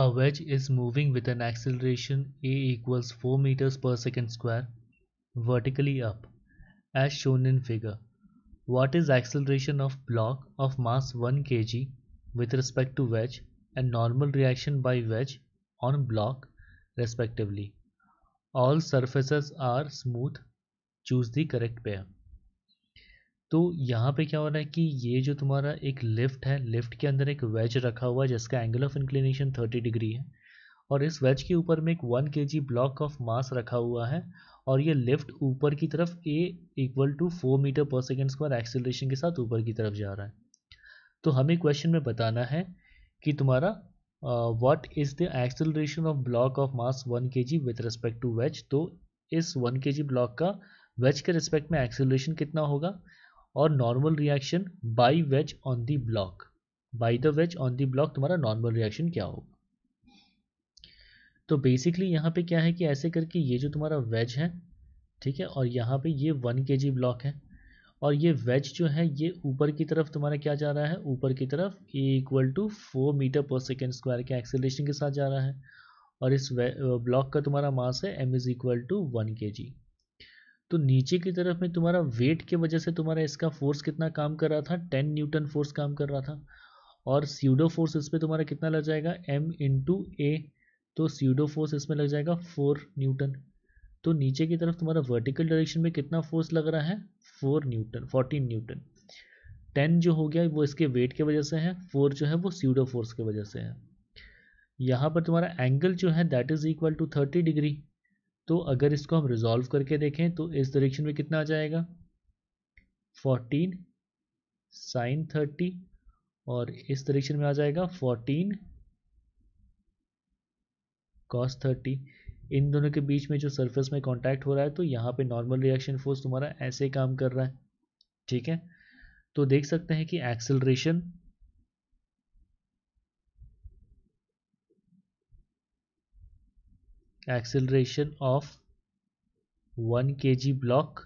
A wedge is moving with an acceleration a equals 4 meters per second square vertically up as shown in figure. What is acceleration of block of mass 1 kg with respect to wedge and normal reaction by wedge on block respectively. All surfaces are smooth. Choose the correct pair. तो यहाँ पे क्या हो रहा है कि ये जो तुम्हारा एक लिफ्ट है लिफ्ट के अंदर एक वेज रखा हुआ है जिसका angle of inclination thirty degree है और इस वेज के ऊपर में एक one K G block of मास रखा हुआ है और ये लिफ्ट ऊपर की तरफ a equal to four metre per second square acceleration के साथ ऊपर की तरफ जा रहा है तो हमें क्वेश्चन में बताना है कि तुम्हारा what is the acceleration of block of mass one K G with respect to wedge तो इस वन के जी ब्लॉक का वेज के रिस्पेक्ट में एक्सेलरेशन कितना होगा और normal reaction by wedge on the block by the wedge on the block तुम्हारा normal reaction क्या होगा तो बेसिकली यहाँ पे क्या है कि ऐसे करके ये जो तुम्हारा वेज है ठीक है और यहाँ पे ये वन के जी ब्लॉक है और ये वेज जो है ये ऊपर की तरफ तुम्हारा क्या जा रहा है ऊपर की तरफ a equal to four metre per second square के एक्सेलेशन के साथ जा रहा है और इस ब्लॉक का तुम्हारा मास है M is equal to one K G तो नीचे की तरफ में तुम्हारा वेट के वजह से तुम्हारा इसका फोर्स कितना काम कर रहा था टेन न्यूटन फोर्स काम कर रहा था और सीडो फोर्स इस पर तुम्हारा कितना लग जाएगा एम इन ए तो सीडो फोर्स इसमें लग जाएगा फोर न्यूटन तो नीचे की तरफ तुम्हारा वर्टिकल डायरेक्शन में कितना फोर्स लग रहा है four newton fourteen newton ten जो हो गया वो इसके वेट के वजह से है फोर जो है वो सीडो फोर्स के वजह से है यहाँ पर तुम्हारा एंगल जो है that is equal to thirty degree तो अगर इसको हम रिजॉल्व करके देखें तो इस डायरेक्शन में कितना आ जाएगा फोर्टीन साइन थर्टी और इस डायरेक्शन में आ जाएगा फोर्टीन कॉस थर्टी इन दोनों के बीच में जो सरफेस में कांटेक्ट हो रहा है तो यहाँ पे नॉर्मल रिएक्शन फोर्स तुम्हारा ऐसे काम कर रहा है ठीक है तो देख सकते हैं कि acceleration acceleration of one K G block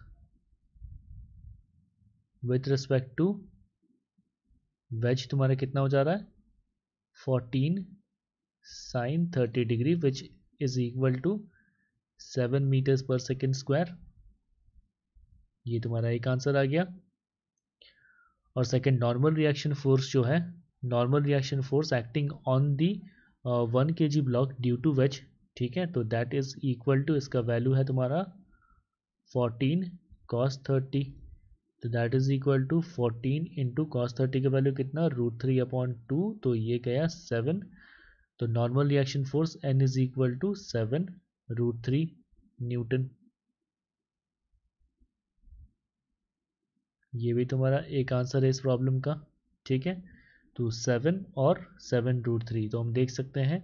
with respect to wedge तुम्हारा कितना हो जा रहा है fourteen sine thirty degree which is equal to seven metres per second square ये तुम्हारा एक आंसर आ गया और सेकेंड नॉर्मल रिएक्शन फोर्स जो है normal reaction force acting on the one K G block due to wedge ठीक है तो दैट इज़ इक्वल टू इसका वैल्यू है तुम्हारा फोर्टीन कॉस थर्टी तो that is equal to fourteen into cos thirty का वैल्यू कितना रूट थ्री अपॉन टू तो ये गया सेवन तो normal reaction force N is equal to seven root three newton ये भी तुम्हारा एक आंसर है इस प्रॉब्लम का ठीक है तो सेवन और सेवन रूट थ्री तो हम देख सकते हैं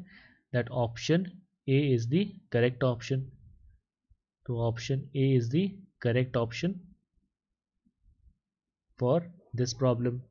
that option A is the correct option. So option A is the correct option for this problem.